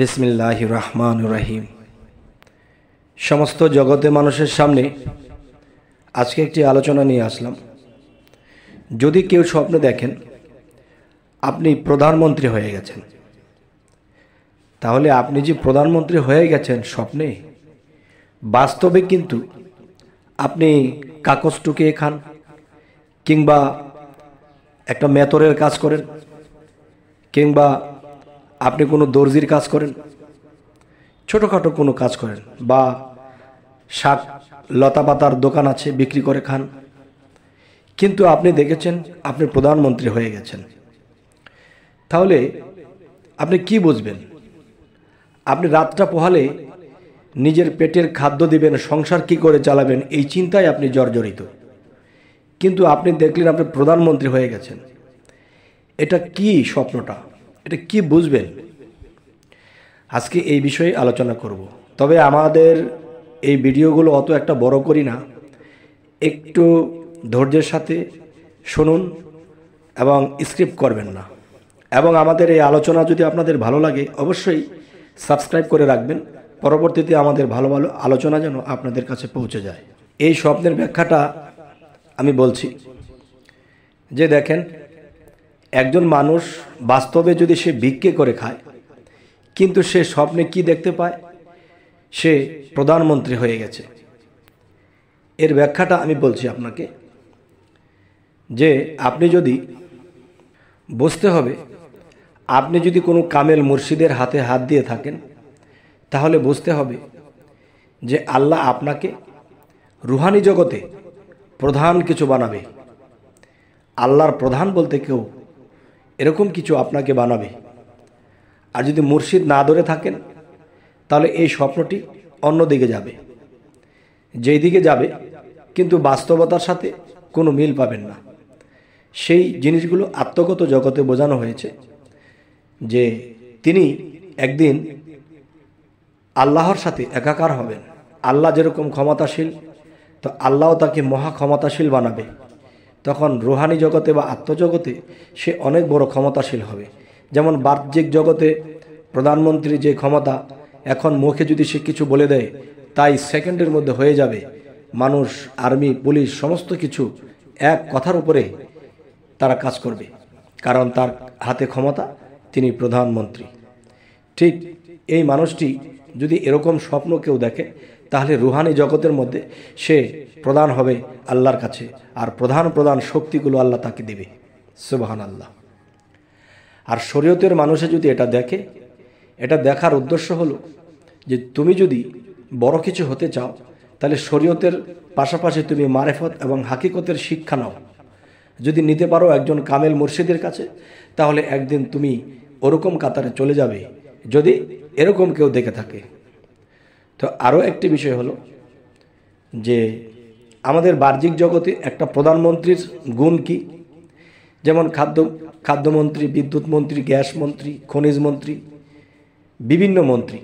বিসমিল্লাহ রহমান রাহিম সমস্ত জগতে মানুষের সামনে আজকে একটি আলোচনা নিয়ে আসলাম যদি কেউ স্বপ্নে দেখেন আপনি প্রধানমন্ত্রী হয়ে গেছেন তাহলে আপনি যে প্রধানমন্ত্রী হয়ে গেছেন স্বপ্নে বাস্তবে কিন্তু আপনি কাগজ টুকিয়ে খান কিংবা একটা মেতরের কাজ করেন কিংবা আপনি কোনো দর্জির কাজ করেন ছোটোখাটো কোনো কাজ করেন বা শাক লতা পাতার দোকান আছে বিক্রি করে খান কিন্তু আপনি দেখেছেন আপনি প্রধানমন্ত্রী হয়ে গেছেন তাহলে আপনি কি বুঝবেন আপনি রাতটা পোহালে নিজের পেটের খাদ্য দিবেন সংসার কি করে চালাবেন এই চিন্তায় আপনি জর্জরিত কিন্তু আপনি দেখলেন আপনি প্রধানমন্ত্রী হয়ে গেছেন এটা কি স্বপ্নটা এটা কি বুঝবেন আজকে এই বিষয়ে আলোচনা করব। তবে আমাদের এই ভিডিওগুলো অত একটা বড় করি না একটু ধৈর্যের সাথে শুনুন এবং স্ক্রিপ্ট করবেন না এবং আমাদের এই আলোচনা যদি আপনাদের ভালো লাগে অবশ্যই সাবস্ক্রাইব করে রাখবেন পরবর্তীতে আমাদের ভালো ভালো আলোচনা যেন আপনাদের কাছে পৌঁছে যায় এই স্বপ্নের ব্যাখ্যাটা আমি বলছি যে দেখেন একজন মানুষ বাস্তবে যদি সে ভিক্ষে করে খায় কিন্তু সে স্বপ্নে কি দেখতে পায় সে প্রধানমন্ত্রী হয়ে গেছে এর ব্যাখ্যাটা আমি বলছি আপনাকে যে আপনি যদি বুঝতে হবে আপনি যদি কোনো কামেল মুর্শিদের হাতে হাত দিয়ে থাকেন তাহলে বুঝতে হবে যে আল্লাহ আপনাকে রুহানি জগতে প্রধান কিছু বানাবে আল্লাহর প্রধান বলতে কেউ এরকম কিছু আপনাকে বানাবে আর যদি মুর্শিদ না ধরে থাকেন তাহলে এই স্বপ্নটি অন্য দিকে যাবে যেই দিকে যাবে কিন্তু বাস্তবতার সাথে কোনো মিল পাবেন না সেই জিনিসগুলো আত্মগত জগতে বোঝানো হয়েছে যে তিনি একদিন আল্লাহর সাথে একাকার হবেন আল্লাহ যেরকম ক্ষমতাশীল তো আল্লাহ তাকে মহা ক্ষমতাশীল বানাবে তখন রোহানি জগতে বা আত্মজগতে সে অনেক বড় ক্ষমতাশীল হবে যেমন বাহ্যিক জগতে প্রধানমন্ত্রী যে ক্ষমতা এখন মুখে যদি সে কিছু বলে দেয় তাই সেকেন্ডের মধ্যে হয়ে যাবে মানুষ আর্মি পুলিশ সমস্ত কিছু এক কথার উপরে তারা কাজ করবে কারণ তার হাতে ক্ষমতা তিনি প্রধানমন্ত্রী ঠিক এই মানুষটি যদি এরকম স্বপ্ন কেউ দেখে তাহলে রুহানি জগতের মধ্যে সে প্রধান হবে আল্লাহর কাছে আর প্রধান প্রধান শক্তিগুলো আল্লাহ তাকে দেবে সুবাহান আল্লাহ আর শরীয়তের মানুষে যদি এটা দেখে এটা দেখার উদ্দেশ্য হলো যে তুমি যদি বড় কিছু হতে চাও তাহলে শরীয়তের পাশাপাশি তুমি মারেফত এবং হাকিকতের শিক্ষা নাও যদি নিতে পারো একজন কামেল মুর্শিদের কাছে তাহলে একদিন তুমি ওরকম কাতারে চলে যাবে যদি এরকম কেউ দেখে থাকে তো আরও একটি বিষয় হলো যে আমাদের বাহ্যিক জগতে একটা প্রধানমন্ত্রীর গুণ কি যেমন খাদ্য খাদ্যমন্ত্রী বিদ্যুৎ মন্ত্রী গ্যাস মন্ত্রী খনিজ মন্ত্রী বিভিন্ন মন্ত্রী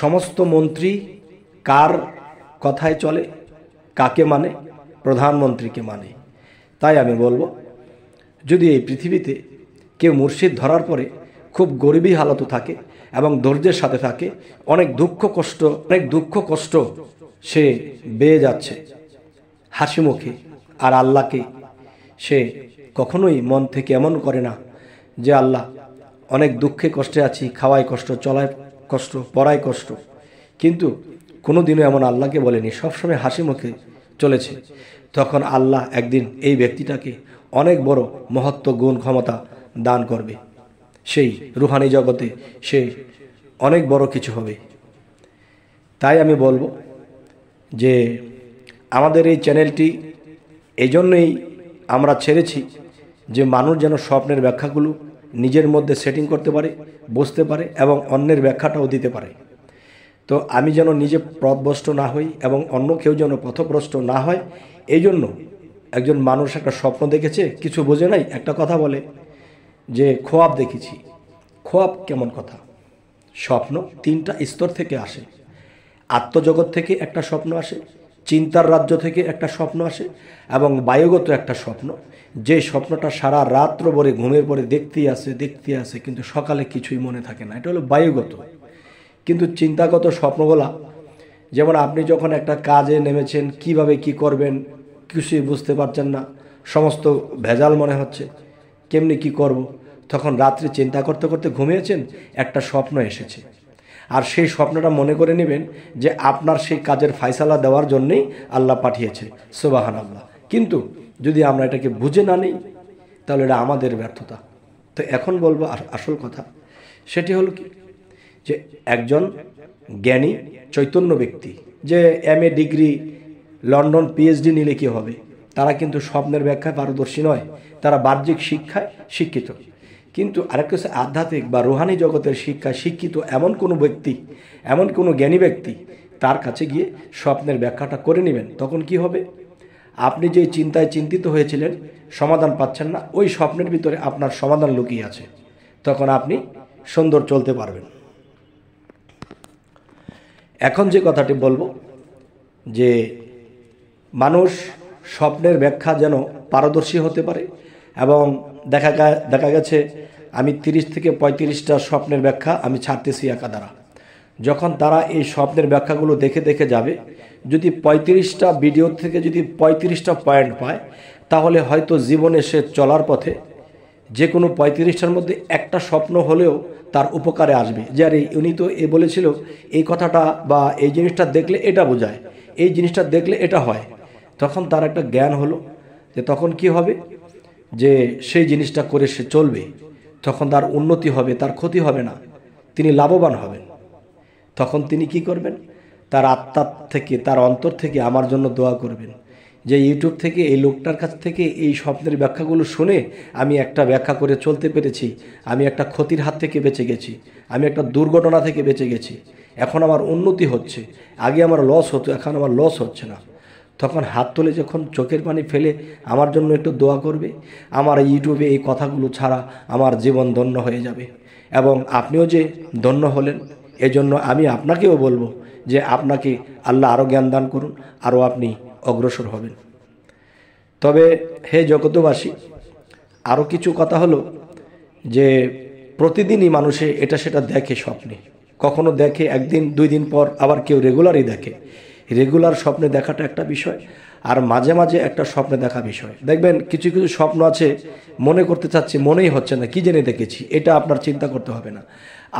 সমস্ত মন্ত্রী কার কথায় চলে কাকে মানে প্রধানমন্ত্রীকে মানে তাই আমি বলবো যদি এই পৃথিবীতে কেউ মুর্শিদ ধরার পরে খুব গরিবী হালতে থাকে এবং ধৈর্যের সাথে থাকে অনেক দুঃখ কষ্ট অনেক দুঃখ কষ্ট সে বেয়ে যাচ্ছে হাসি মুখে আর আল্লাহকে সে কখনোই মন থেকে এমন করে না যে আল্লাহ অনেক দুঃখে কষ্টে আছি খাওয়াই কষ্ট চলায় কষ্ট পড়ায় কষ্ট কিন্তু কোনো দিনও এমন আল্লাহকে বলেনি সবসময় হাসি মুখে চলেছে তখন আল্লাহ একদিন এই ব্যক্তিটাকে অনেক বড় মহত্ব গুণ ক্ষমতা দান করবে সেই রুহানি জগতে সে অনেক বড় কিছু হবে তাই আমি বলবো যে আমাদের এই চ্যানেলটি এজন্যই আমরা ছেড়েছি যে মানুষ যেন স্বপ্নের ব্যাখ্যাগুলো নিজের মধ্যে সেটিং করতে পারে বুঝতে পারে এবং অন্যের ব্যাখ্যাটাও দিতে পারে তো আমি যেন নিজে পথভ্রষ্ট না হই এবং অন্য কেউ যেন পথভ্রষ্ট না হয় এই জন্য একজন মানুষ একটা স্বপ্ন দেখেছে কিছু বোঝে নাই একটা কথা বলে যে খোয়াব দেখেছি খোয়াব কেমন কথা স্বপ্ন তিনটা স্তর থেকে আসে আত্মজগৎ থেকে একটা স্বপ্ন আসে চিন্তার রাজ্য থেকে একটা স্বপ্ন আসে এবং বায়ুগত একটা স্বপ্ন যে স্বপ্নটা সারা রাত্র পরে ঘুমের পরে দেখতেই আসে দেখতে আসে কিন্তু সকালে কিছুই মনে থাকে না এটা হলো বায়ুগত কিন্তু চিন্তাগত স্বপ্নগুলা যেমন আপনি যখন একটা কাজে নেমেছেন কিভাবে কি করবেন কিছুই বুঝতে পারছেন না সমস্ত ভেজাল মনে হচ্ছে কেমনি কি করব। তখন রাত্রে চিন্তা করতে করতে ঘুমিয়েছেন একটা স্বপ্ন এসেছে আর সেই স্বপ্নটা মনে করে নেবেন যে আপনার সেই কাজের ফাইসালা দেওয়ার জন্যেই আল্লাহ পাঠিয়েছে সুবাহান আল্লাহ কিন্তু যদি আমরা এটাকে বুঝে না নিই তাহলে এটা আমাদের ব্যর্থতা তো এখন বলবো আসল কথা সেটি হলো কি যে একজন জ্ঞানী চৈতন্য ব্যক্তি যে M A degree London PhD নিলে কি হবে তারা কিন্তু স্বপ্নের ব্যাখ্যায় পারদর্শী নয় তারা বাহ্যিক শিক্ষায় শিক্ষিত কিন্তু আরেকটা হচ্ছে আধ্যাত্মিক বা রোহানি জগতের শিক্ষা শিক্ষিত এমন কোনো ব্যক্তি এমন কোনো জ্ঞানী ব্যক্তি তার কাছে গিয়ে স্বপ্নের ব্যাখ্যাটা করে নেবেন তখন কি হবে আপনি যে চিন্তায় চিন্তিত হয়েছিলেন সমাধান পাচ্ছেন না ওই স্বপ্নের ভিতরে আপনার সমাধান লুকিয়ে আছে তখন আপনি সুন্দর চলতে পারবেন এখন যে কথাটি বলবো যে মানুষ স্বপ্নের ব্যাখ্যা যেন পারদর্শী হতে পারে এবং দেখা দেখা গেছে আমি 30 থেকে পঁয়ত্রিশটা স্বপ্নের ব্যাখ্যা আমি ছাড়তেছি একা দ্বারা যখন তারা এই স্বপ্নের ব্যাখ্যাগুলো দেখে দেখে যাবে যদি পঁয়ত্রিশটা ভিডিও থেকে যদি পঁয়ত্রিশটা পয়েন্ট পায় তাহলে হয়তো জীবনে সে চলার পথে যে কোনো পঁয়ত্রিশটার মধ্যে একটা স্বপ্ন হলেও তার উপকারে আসবে যে আর উনি তো এ বলেছিল এই কথাটা বা এই জিনিসটা দেখলে এটা বোঝায় এই জিনিসটা দেখলে এটা হয় তখন তার একটা জ্ঞান হলো যে তখন কি হবে যে সেই জিনিসটা করে সে চলবে তখন তার উন্নতি হবে তার ক্ষতি হবে না তিনি লাভবান হবেন তখন তিনি কি করবেন তার আত্মার থেকে তার অন্তর থেকে আমার জন্য দোয়া করবেন যে ইউটিউব থেকে এই লোকটার কাছ থেকে এই স্বপ্নের ব্যাখ্যাগুলো শুনে আমি একটা ব্যাখ্যা করে চলতে পেরেছি আমি একটা ক্ষতির হাত থেকে বেঁচে গেছি আমি একটা দুর্ঘটনা থেকে বেঁচে গেছি এখন আমার উন্নতি হচ্ছে আগে আমার লস হতো এখন আমার লস হচ্ছে না তখন হাত তুলে যখন চোখের পানি ফেলে আমার জন্য একটু দোয়া করবে আমার ইউটিউবে এই কথাগুলো ছাড়া আমার জীবন ধন্য হয়ে যাবে এবং আপনিও যে ধন্য হলেন এজন্য আমি আপনাকেও বলবো যে আপনাকে আল্লাহ আরও জ্ঞান দান করুন আরও আপনি অগ্রসর হবেন তবে হে জগতবাসী আরও কিছু কথা হলো যে প্রতিদিনই মানুষে এটা সেটা দেখে স্বপ্নে কখনো দেখে একদিন দুই দিন পর আবার কেউ রেগুলারই দেখে রেগুলার স্বপ্নে দেখাটা একটা বিষয় আর মাঝে মাঝে একটা স্বপ্নে দেখা বিষয় দেখবেন কিছু কিছু স্বপ্ন আছে মনে করতে চাচ্ছি মনেই হচ্ছে না কি জেনে দেখেছি এটা আপনার চিন্তা করতে হবে না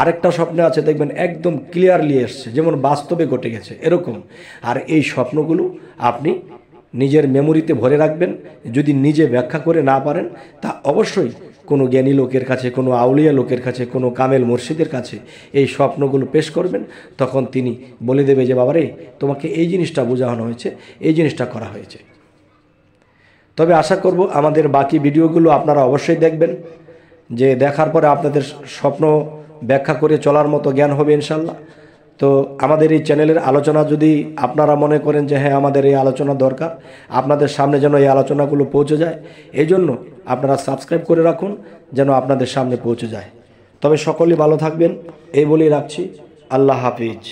আরেকটা স্বপ্নে আছে দেখবেন একদম ক্লিয়ারলি এসছে যেমন বাস্তবে ঘটে গেছে এরকম আর এই স্বপ্নগুলো আপনি নিজের মেমোরিতে ভরে রাখবেন যদি নিজে ব্যাখ্যা করে না পারেন তা অবশ্যই কোনো জ্ঞানী লোকের কাছে কোনো আউলিয়া লোকের কাছে কোনো কামেল মুর্শিদের কাছে এই স্বপ্নগুলো পেশ করবেন তখন তিনি বলে দেবে যে বাবারে তোমাকে এই জিনিসটা বোঝানো হয়েছে এই জিনিসটা করা হয়েছে তবে আশা করব আমাদের বাকি ভিডিওগুলো আপনারা অবশ্যই দেখবেন যে দেখার পরে আপনাদের স্বপ্ন ব্যাখ্যা করে চলার মতো জ্ঞান হবে ইনশাল্লাহ তো আমাদের এই চ্যানেলের আলোচনা যদি আপনারা মনে করেন যে হ্যাঁ আমাদের এই আলোচনা দরকার আপনাদের সামনে যেন এই আলোচনাগুলো পৌঁছে যায় এই জন্য আপনারা সাবস্ক্রাইব করে রাখুন যেন আপনাদের সামনে পৌঁছে যায় তবে সকলেই ভালো থাকবেন এই বলেই রাখছি আল্লাহ হাফিজ